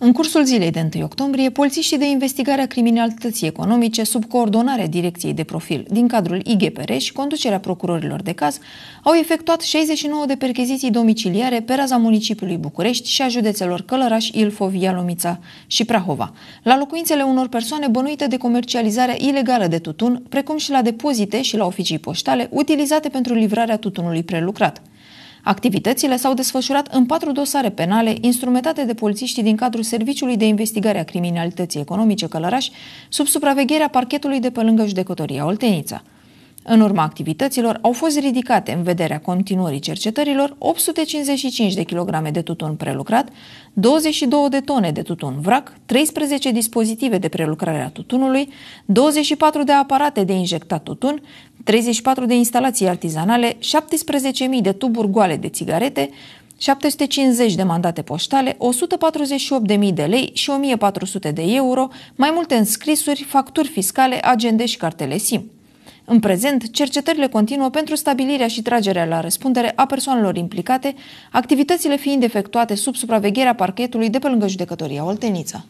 În cursul zilei de 1 octombrie, polițiștii de investigare a criminalității economice, sub coordonarea direcției de profil din cadrul IGPR și conducerea procurorilor de caz, au efectuat 69 de percheziții domiciliare pe raza municipiului București și a județelor Călăraș, Ilfov, Ialomița și Prahova, la locuințele unor persoane bănuite de comercializarea ilegală de tutun, precum și la depozite și la oficii poștale utilizate pentru livrarea tutunului prelucrat. Activitățile s-au desfășurat în patru dosare penale instrumentate de polițiștii din cadrul Serviciului de Investigare a Criminalității Economice Călăraș, sub supravegherea parchetului de pe lângă judecătoria Oltenița. În urma activităților au fost ridicate în vederea continuării cercetărilor 855 de kilograme de tutun prelucrat, 22 de tone de tutun vrac, 13 dispozitive de prelucrare a tutunului, 24 de aparate de injectat tutun, 34 de instalații artizanale, 17.000 de tuburi goale de țigarete, 750 de mandate poștale, 148.000 de lei și 1.400 de euro, mai multe înscrisuri, facturi fiscale, agende și cartele SIM. În prezent, cercetările continuă pentru stabilirea și tragerea la răspundere a persoanelor implicate, activitățile fiind efectuate sub supravegherea parchetului de pe lângă judecătoria Oltenița.